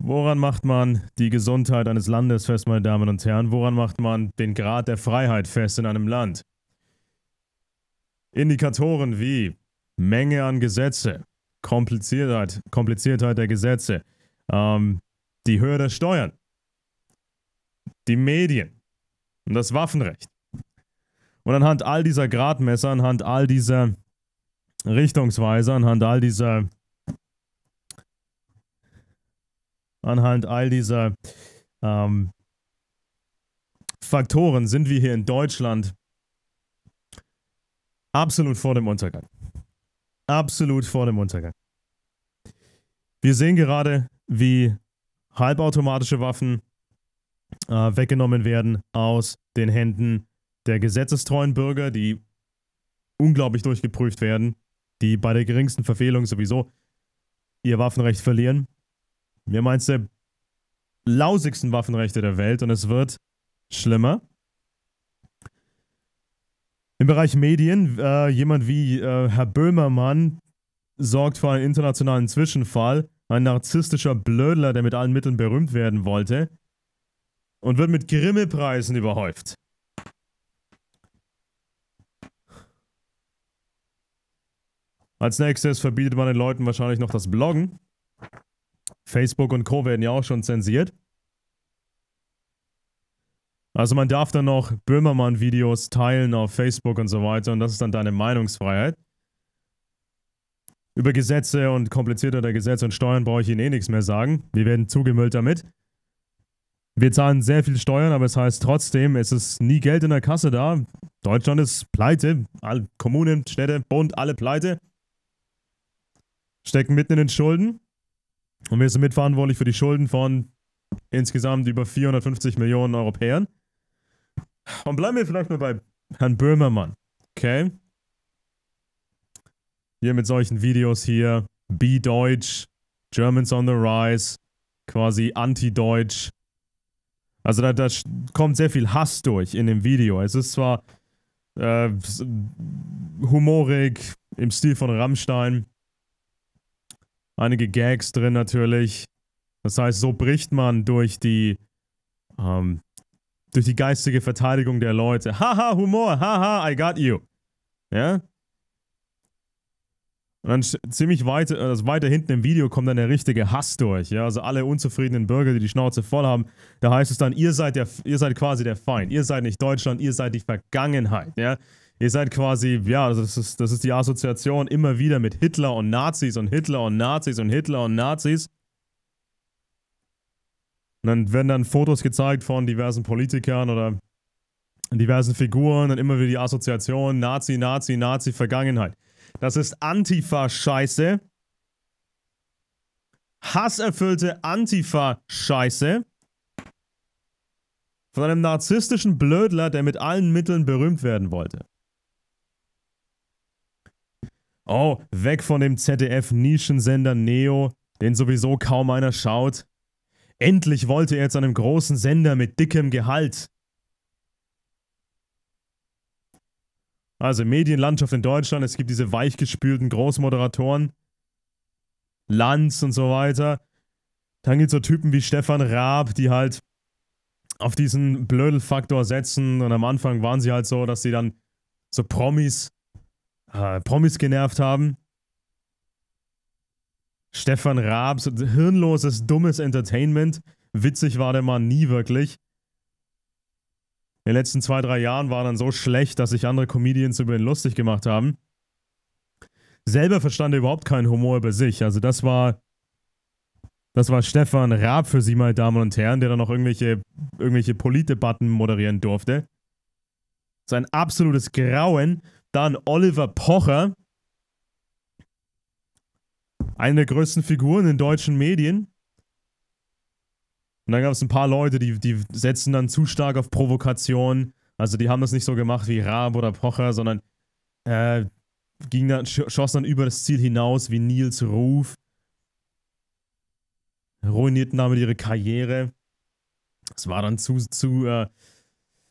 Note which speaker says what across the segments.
Speaker 1: Woran macht man die Gesundheit eines Landes fest, meine Damen und Herren? Woran macht man den Grad der Freiheit fest in einem Land? Indikatoren wie Menge an Gesetze, Kompliziertheit, Kompliziertheit der Gesetze, ähm, die Höhe der Steuern, die Medien und das Waffenrecht. Und anhand all dieser Gradmesser, anhand all dieser Richtungsweiser, anhand all dieser anhand all dieser ähm, Faktoren sind wir hier in Deutschland absolut vor dem Untergang. Absolut vor dem Untergang. Wir sehen gerade, wie halbautomatische Waffen äh, weggenommen werden aus den Händen der gesetzestreuen Bürger, die unglaublich durchgeprüft werden, die bei der geringsten Verfehlung sowieso ihr Waffenrecht verlieren. Wir haben eins der lausigsten Waffenrechte der Welt und es wird schlimmer. Im Bereich Medien, äh, jemand wie äh, Herr Böhmermann sorgt für einen internationalen Zwischenfall. Ein narzisstischer Blödler, der mit allen Mitteln berühmt werden wollte. Und wird mit Grimme-Preisen überhäuft. Als nächstes verbietet man den Leuten wahrscheinlich noch das Bloggen. Facebook und Co. werden ja auch schon zensiert. Also man darf dann noch Böhmermann-Videos teilen auf Facebook und so weiter und das ist dann deine Meinungsfreiheit. Über Gesetze und kompliziertere Gesetze und Steuern brauche ich Ihnen eh nichts mehr sagen. Wir werden zugemüllt damit. Wir zahlen sehr viel Steuern, aber es heißt trotzdem, es ist nie Geld in der Kasse da. Deutschland ist pleite. Alle Kommunen, Städte, Bund, alle pleite. Stecken mitten in den Schulden. Und wir sind mitverantwortlich für die Schulden von insgesamt über 450 Millionen Europäern. Und bleiben wir vielleicht mal bei Herrn Böhmermann. Okay? Hier mit solchen Videos hier. Be Deutsch. Germans on the Rise. Quasi anti-deutsch. Also da, da, kommt sehr viel Hass durch in dem Video. Es ist zwar äh, humorig im Stil von Rammstein, einige Gags drin natürlich. Das heißt, so bricht man durch die, ähm, durch die geistige Verteidigung der Leute. Haha, Humor, haha, I got you. Ja? Und dann ziemlich weit, also weiter hinten im Video kommt dann der richtige Hass durch. Ja? Also alle unzufriedenen Bürger, die die Schnauze voll haben, da heißt es dann, ihr seid, der, ihr seid quasi der Feind. Ihr seid nicht Deutschland, ihr seid die Vergangenheit. Ja? Ihr seid quasi, ja, also das ist, das ist die Assoziation immer wieder mit Hitler und Nazis und Hitler und Nazis und Hitler und Nazis. Und dann werden dann Fotos gezeigt von diversen Politikern oder diversen Figuren und immer wieder die Assoziation Nazi, Nazi, Nazi, Vergangenheit. Das ist Antifa-Scheiße. Hasserfüllte Antifa-Scheiße. Von einem narzisstischen Blödler, der mit allen Mitteln berühmt werden wollte. Oh, weg von dem ZDF-Nischensender Neo, den sowieso kaum einer schaut. Endlich wollte er zu einem großen Sender mit dickem Gehalt. Also Medienlandschaft in Deutschland, es gibt diese weichgespülten Großmoderatoren, Lanz und so weiter. Dann gibt es so Typen wie Stefan Raab, die halt auf diesen Blödelfaktor setzen. Und am Anfang waren sie halt so, dass sie dann so Promis, äh, Promis genervt haben. Stefan Raab, so hirnloses, dummes Entertainment. Witzig war der Mann nie wirklich den letzten zwei, drei Jahren war dann so schlecht, dass sich andere Comedians über ihn lustig gemacht haben. Selber verstand er überhaupt keinen Humor über sich. Also das war, das war Stefan Raab für Sie, meine Damen und Herren, der dann noch irgendwelche, irgendwelche Politdebatten moderieren durfte. Sein absolutes Grauen. Dann Oliver Pocher, eine der größten Figuren in deutschen Medien. Und dann gab es ein paar Leute, die, die setzen dann zu stark auf Provokation. Also die haben das nicht so gemacht wie Raab oder Pocher, sondern äh, ging dann, schoss dann über das Ziel hinaus wie Nils Ruf. Ruinierten damit ihre Karriere. Es war dann zu, zu, äh,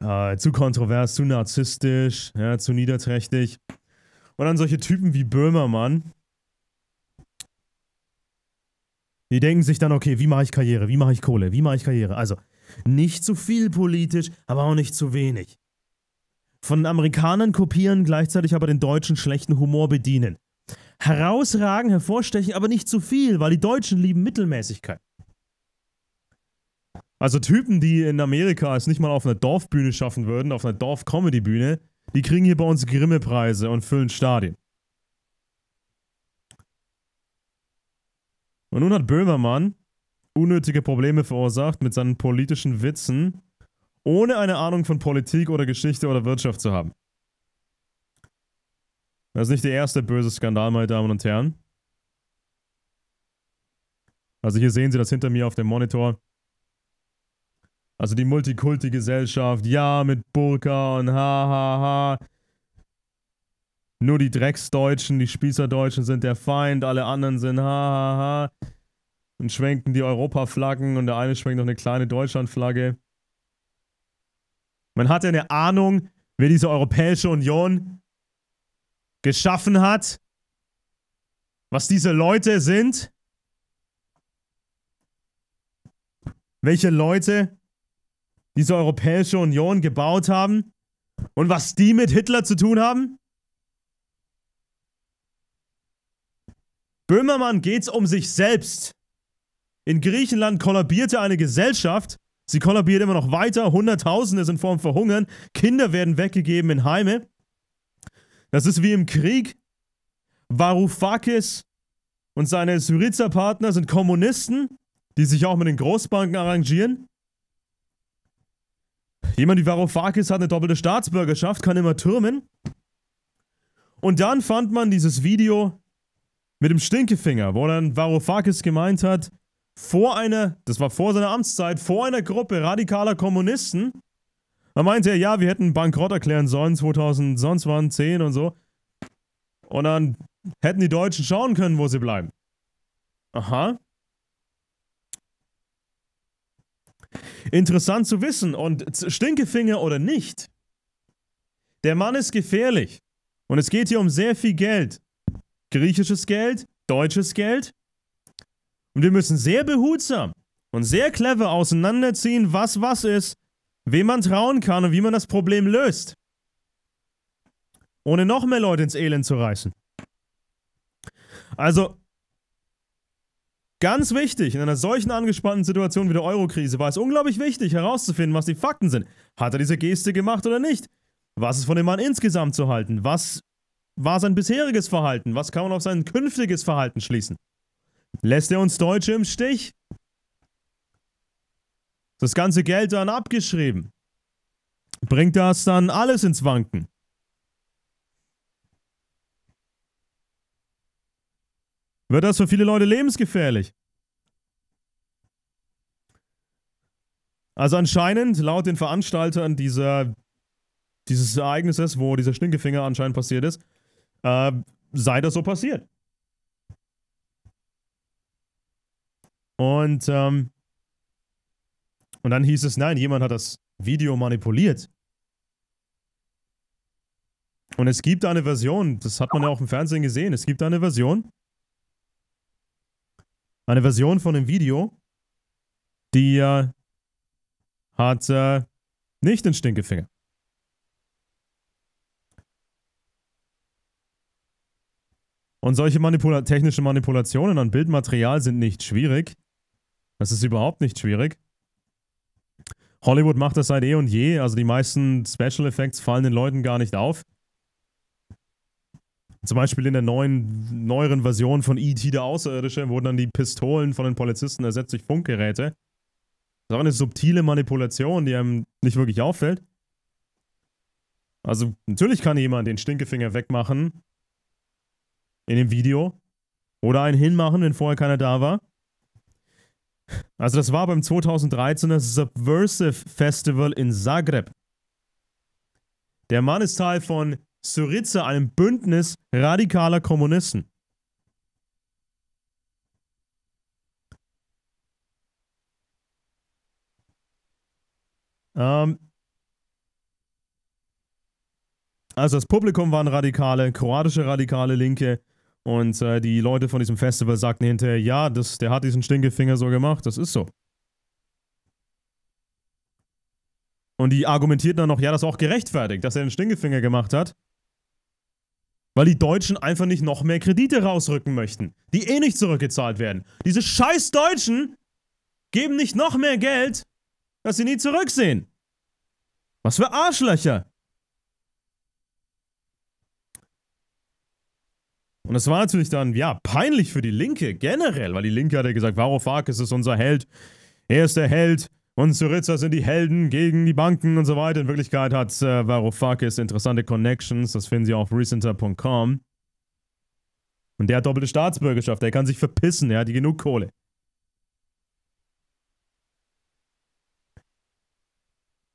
Speaker 1: äh, zu kontrovers, zu narzisstisch, ja, zu niederträchtig. Und dann solche Typen wie Böhmermann, Die denken sich dann, okay, wie mache ich Karriere? Wie mache ich Kohle? Wie mache ich Karriere? Also, nicht zu viel politisch, aber auch nicht zu wenig. Von den Amerikanern kopieren, gleichzeitig aber den Deutschen schlechten Humor bedienen. Herausragen, hervorstechen, aber nicht zu viel, weil die Deutschen lieben Mittelmäßigkeit. Also Typen, die in Amerika es nicht mal auf einer Dorfbühne schaffen würden, auf einer Dorfcomedy-Bühne, die kriegen hier bei uns Grimme-Preise und füllen Stadien. Und nun hat Böhmermann unnötige Probleme verursacht mit seinen politischen Witzen, ohne eine Ahnung von Politik oder Geschichte oder Wirtschaft zu haben. Das ist nicht der erste böse Skandal, meine Damen und Herren. Also hier sehen Sie das hinter mir auf dem Monitor. Also die Multikulti-Gesellschaft, ja, mit Burka und ha, ha, ha nur die Drecksdeutschen, die Spießerdeutschen sind der Feind, alle anderen sind ha ha ha. Und schwenken die Europaflaggen und der eine schwenkt noch eine kleine Deutschlandflagge. Man hat ja eine Ahnung, wer diese Europäische Union geschaffen hat, was diese Leute sind, welche Leute diese Europäische Union gebaut haben und was die mit Hitler zu tun haben? Böhmermann geht's um sich selbst. In Griechenland kollabierte eine Gesellschaft. Sie kollabiert immer noch weiter. Hunderttausende sind vor dem Verhungern. Kinder werden weggegeben in Heime. Das ist wie im Krieg. Varoufakis und seine Syriza-Partner sind Kommunisten, die sich auch mit den Großbanken arrangieren. Jemand wie Varoufakis hat eine doppelte Staatsbürgerschaft, kann immer türmen. Und dann fand man dieses Video mit dem Stinkefinger, wo dann Varoufakis gemeint hat, vor einer, das war vor seiner Amtszeit, vor einer Gruppe radikaler Kommunisten, da meinte er, ja, wir hätten Bankrott erklären sollen, 2000, sonst waren 10 und so. Und dann hätten die Deutschen schauen können, wo sie bleiben. Aha. Interessant zu wissen. Und Stinkefinger oder nicht, der Mann ist gefährlich. Und es geht hier um sehr viel Geld griechisches Geld, deutsches Geld. Und wir müssen sehr behutsam und sehr clever auseinanderziehen, was was ist, wem man trauen kann und wie man das Problem löst. Ohne noch mehr Leute ins Elend zu reißen. Also, ganz wichtig, in einer solchen angespannten Situation wie der Eurokrise war es unglaublich wichtig herauszufinden, was die Fakten sind. Hat er diese Geste gemacht oder nicht? Was ist von dem Mann insgesamt zu halten? Was war sein bisheriges Verhalten? Was kann man auf sein künftiges Verhalten schließen? Lässt er uns Deutsche im Stich? Das ganze Geld dann abgeschrieben. Bringt das dann alles ins Wanken? Wird das für viele Leute lebensgefährlich? Also anscheinend, laut den Veranstaltern dieser, dieses Ereignisses, wo dieser Stinkefinger anscheinend passiert ist, äh, sei das so passiert. Und, ähm, und dann hieß es, nein, jemand hat das Video manipuliert. Und es gibt eine Version, das hat man ja auch im Fernsehen gesehen, es gibt eine Version, eine Version von dem Video, die äh, hat äh, nicht den Stinkefinger. Und solche Manipula technische Manipulationen an Bildmaterial sind nicht schwierig. Das ist überhaupt nicht schwierig. Hollywood macht das seit eh und je, also die meisten Special Effects fallen den Leuten gar nicht auf. Zum Beispiel in der neuen, neueren Version von E.T. der Außerirdische wurden dann die Pistolen von den Polizisten ersetzt durch Funkgeräte. Das ist auch eine subtile Manipulation, die einem nicht wirklich auffällt. Also natürlich kann jemand den Stinkefinger wegmachen in dem Video. Oder einen hinmachen, wenn vorher keiner da war. Also das war beim 2013er Subversive Festival in Zagreb. Der Mann ist Teil von Syriza, einem Bündnis radikaler Kommunisten. Ähm also das Publikum waren Radikale, kroatische Radikale, Linke, und äh, die Leute von diesem Festival sagten hinterher, ja, das, der hat diesen Stinkefinger so gemacht, das ist so. Und die argumentierten dann noch, ja, das ist auch gerechtfertigt, dass er den Stinkefinger gemacht hat. Weil die Deutschen einfach nicht noch mehr Kredite rausrücken möchten, die eh nicht zurückgezahlt werden. Diese scheiß Deutschen geben nicht noch mehr Geld, das sie nie zurücksehen. Was für Arschlöcher! Und das war natürlich dann, ja, peinlich für die Linke generell, weil die Linke hat ja gesagt, Varoufakis ist unser Held, er ist der Held und Syriza sind die Helden gegen die Banken und so weiter. In Wirklichkeit hat äh, Varoufakis interessante Connections, das finden Sie auf recenter.com. Und der hat doppelte Staatsbürgerschaft, der kann sich verpissen, er hat die genug Kohle.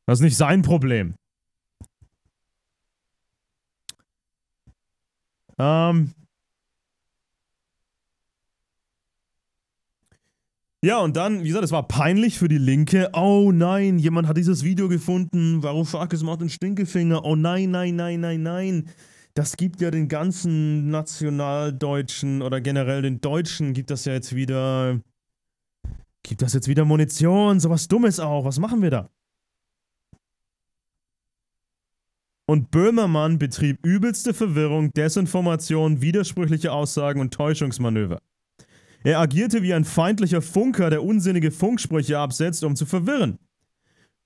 Speaker 1: Das ist nicht sein Problem. Ähm, Ja, und dann, wie gesagt, es war peinlich für die Linke. Oh nein, jemand hat dieses Video gefunden. Warum Farkas macht den Stinkefinger? Oh nein, nein, nein, nein, nein. Das gibt ja den ganzen Nationaldeutschen oder generell den Deutschen gibt das ja jetzt wieder. Gibt das jetzt wieder Munition? Sowas Dummes auch. Was machen wir da? Und Böhmermann betrieb übelste Verwirrung, Desinformation, widersprüchliche Aussagen und Täuschungsmanöver. Er agierte wie ein feindlicher Funker, der unsinnige Funksprüche absetzt, um zu verwirren.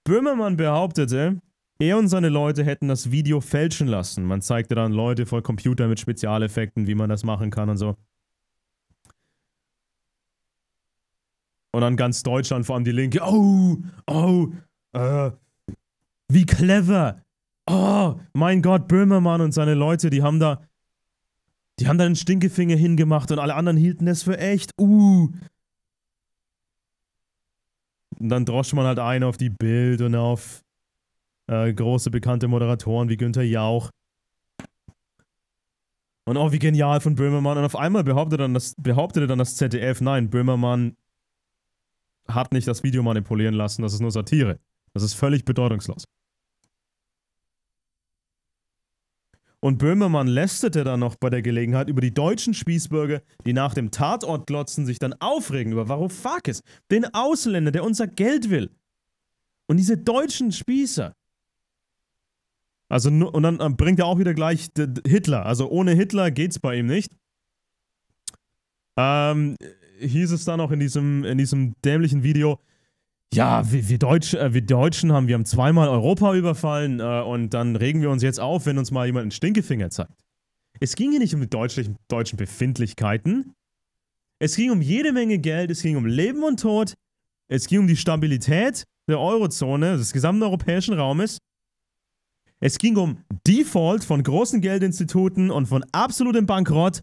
Speaker 1: Böhmermann behauptete, er und seine Leute hätten das Video fälschen lassen. Man zeigte dann Leute voll Computer mit Spezialeffekten, wie man das machen kann und so. Und dann ganz Deutschland, vor allem die Linke. Oh, oh, äh, wie clever. Oh, mein Gott, Böhmermann und seine Leute, die haben da die haben da einen Stinkefinger hingemacht und alle anderen hielten es für echt. Uh. Und dann droscht man halt ein auf die Bild und auf äh, große bekannte Moderatoren wie Günther Jauch. Und auch wie genial von Böhmermann. Und auf einmal behauptet dann das, behauptete dann das ZDF, nein, Böhmermann hat nicht das Video manipulieren lassen, das ist nur Satire. Das ist völlig bedeutungslos. Und Böhmermann lästerte dann noch bei der Gelegenheit über die deutschen Spießbürger, die nach dem Tatort glotzen, sich dann aufregen über Varoufakis, den Ausländer, der unser Geld will. Und diese deutschen Spießer. Also, und dann bringt er auch wieder gleich Hitler. Also ohne Hitler geht's bei ihm nicht. Ähm, hieß es dann auch in diesem, in diesem dämlichen Video, ja, wir, wir, Deutsch, äh, wir Deutschen haben, wir haben zweimal Europa überfallen äh, und dann regen wir uns jetzt auf, wenn uns mal jemand einen Stinkefinger zeigt. Es ging hier nicht um die deutschen, deutschen Befindlichkeiten. Es ging um jede Menge Geld, es ging um Leben und Tod, es ging um die Stabilität der Eurozone, des gesamten europäischen Raumes. Es ging um Default von großen Geldinstituten und von absolutem Bankrott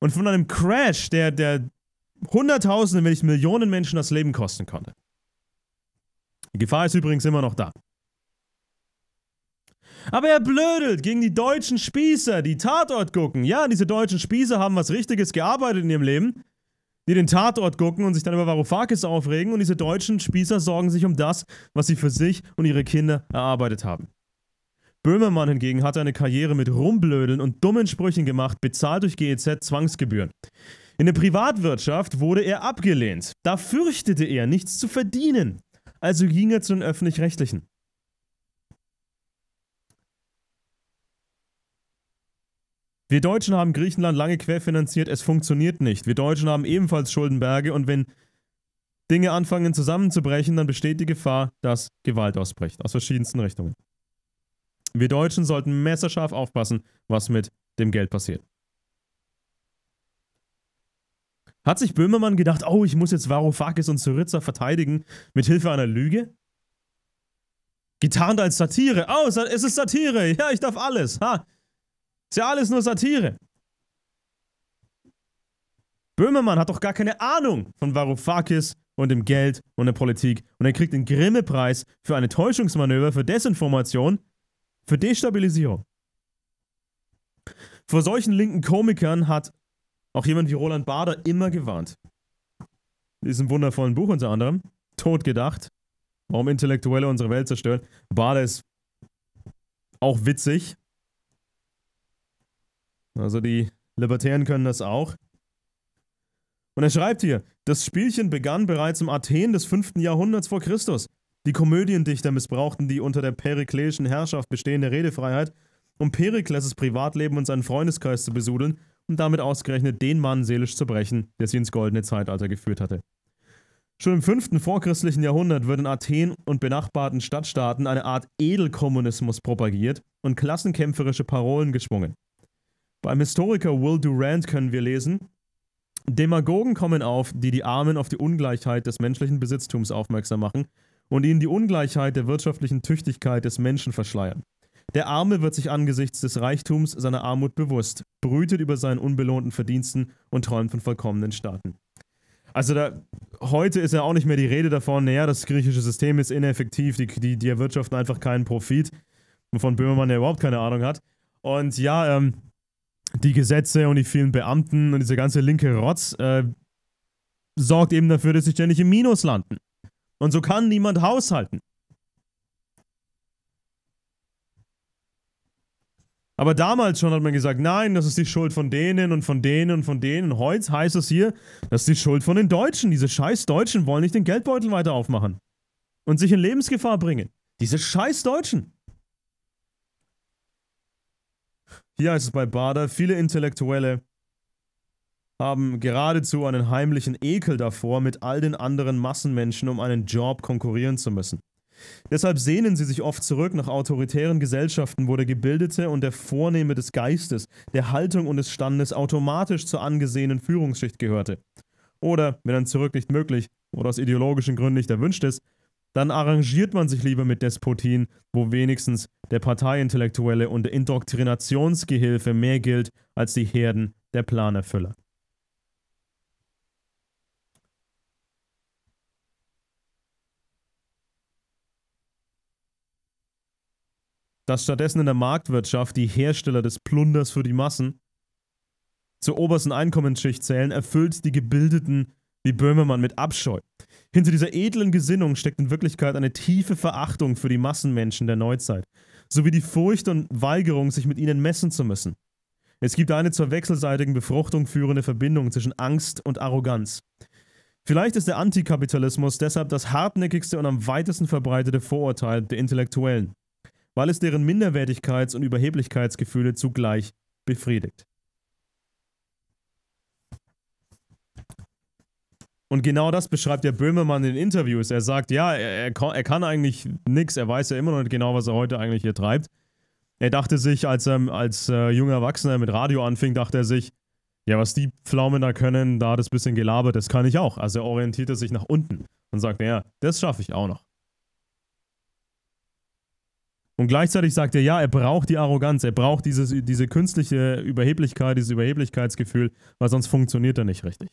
Speaker 1: und von einem Crash, der, der Hunderttausende, wenn nicht Millionen Menschen das Leben kosten konnte. Die Gefahr ist übrigens immer noch da. Aber er blödelt gegen die deutschen Spießer, die Tatort gucken. Ja, diese deutschen Spießer haben was Richtiges gearbeitet in ihrem Leben, die den Tatort gucken und sich dann über Varoufakis aufregen. Und diese deutschen Spießer sorgen sich um das, was sie für sich und ihre Kinder erarbeitet haben. Böhmermann hingegen hat eine Karriere mit Rumblödeln und dummen Sprüchen gemacht, bezahlt durch GEZ Zwangsgebühren. In der Privatwirtschaft wurde er abgelehnt. Da fürchtete er, nichts zu verdienen. Also ging er zu den öffentlich-rechtlichen. Wir Deutschen haben Griechenland lange querfinanziert, es funktioniert nicht. Wir Deutschen haben ebenfalls Schuldenberge und wenn Dinge anfangen zusammenzubrechen, dann besteht die Gefahr, dass Gewalt ausbricht. Aus verschiedensten Richtungen. Wir Deutschen sollten messerscharf aufpassen, was mit dem Geld passiert. Hat sich Böhmermann gedacht, oh, ich muss jetzt Varoufakis und Syriza verteidigen mit Hilfe einer Lüge? Getarnt als Satire. Oh, es ist Satire. Ja, ich darf alles. Ha. Ist ja alles nur Satire. Böhmermann hat doch gar keine Ahnung von Varoufakis und dem Geld und der Politik. Und er kriegt den Grimme-Preis für eine Täuschungsmanöver, für Desinformation, für Destabilisierung. Vor solchen linken Komikern hat auch jemand wie Roland Bader immer gewarnt. In diesem wundervollen Buch unter anderem, Tod gedacht, warum Intellektuelle unsere Welt zerstören. Bader ist auch witzig. Also die Libertären können das auch. Und er schreibt hier, das Spielchen begann bereits im Athen des 5. Jahrhunderts vor Christus. Die Komödiendichter missbrauchten die unter der perikleischen Herrschaft bestehende Redefreiheit, um Perikles' Privatleben und seinen Freundeskreis zu besudeln und damit ausgerechnet den Mann seelisch zu brechen, der sie ins goldene Zeitalter geführt hatte. Schon im fünften vorchristlichen Jahrhundert wird in Athen und benachbarten Stadtstaaten eine Art Edelkommunismus propagiert und klassenkämpferische Parolen geschwungen. Beim Historiker Will Durant können wir lesen, Demagogen kommen auf, die die Armen auf die Ungleichheit des menschlichen Besitztums aufmerksam machen und ihnen die Ungleichheit der wirtschaftlichen Tüchtigkeit des Menschen verschleiern. Der Arme wird sich angesichts des Reichtums seiner Armut bewusst, brütet über seinen unbelohnten Verdiensten und träumt von vollkommenen Staaten. Also da, heute ist ja auch nicht mehr die Rede davon, naja, das griechische System ist ineffektiv, die, die, die erwirtschaften einfach keinen Profit, wovon Böhmermann ja überhaupt keine Ahnung hat. Und ja, ähm, die Gesetze und die vielen Beamten und dieser ganze linke Rotz äh, sorgt eben dafür, dass sie ständig im Minus landen. Und so kann niemand haushalten. Aber damals schon hat man gesagt, nein, das ist die Schuld von denen und von denen und von denen. Und heute heißt es hier, das ist die Schuld von den Deutschen. Diese scheiß Deutschen wollen nicht den Geldbeutel weiter aufmachen und sich in Lebensgefahr bringen. Diese scheiß Deutschen. Hier heißt es bei Bader, viele Intellektuelle haben geradezu einen heimlichen Ekel davor, mit all den anderen Massenmenschen um einen Job konkurrieren zu müssen. Deshalb sehnen sie sich oft zurück nach autoritären Gesellschaften, wo der Gebildete und der Vornehme des Geistes, der Haltung und des Standes automatisch zur angesehenen Führungsschicht gehörte. Oder, wenn ein Zurück nicht möglich oder aus ideologischen Gründen nicht erwünscht ist, dann arrangiert man sich lieber mit Despotien, wo wenigstens der Parteiintellektuelle und der Indoktrinationsgehilfe mehr gilt als die Herden der Planerfüller. dass stattdessen in der Marktwirtschaft die Hersteller des Plunders für die Massen zur obersten Einkommensschicht zählen, erfüllt die Gebildeten wie Böhmermann mit Abscheu. Hinter dieser edlen Gesinnung steckt in Wirklichkeit eine tiefe Verachtung für die Massenmenschen der Neuzeit, sowie die Furcht und Weigerung, sich mit ihnen messen zu müssen. Es gibt eine zur wechselseitigen Befruchtung führende Verbindung zwischen Angst und Arroganz. Vielleicht ist der Antikapitalismus deshalb das hartnäckigste und am weitesten verbreitete Vorurteil der Intellektuellen weil es deren Minderwertigkeits- und Überheblichkeitsgefühle zugleich befriedigt. Und genau das beschreibt der Böhmermann in Interviews. Er sagt, ja, er, er, er kann eigentlich nichts, er weiß ja immer noch nicht genau, was er heute eigentlich hier treibt. Er dachte sich, als er ähm, als äh, junger Erwachsener mit Radio anfing, dachte er sich, ja, was die Pflaumen da können, da hat es ein bisschen gelabert, das kann ich auch. Also er orientierte sich nach unten und sagte, ja, das schaffe ich auch noch. Und gleichzeitig sagt er, ja, er braucht die Arroganz, er braucht dieses, diese künstliche Überheblichkeit, dieses Überheblichkeitsgefühl, weil sonst funktioniert er nicht richtig.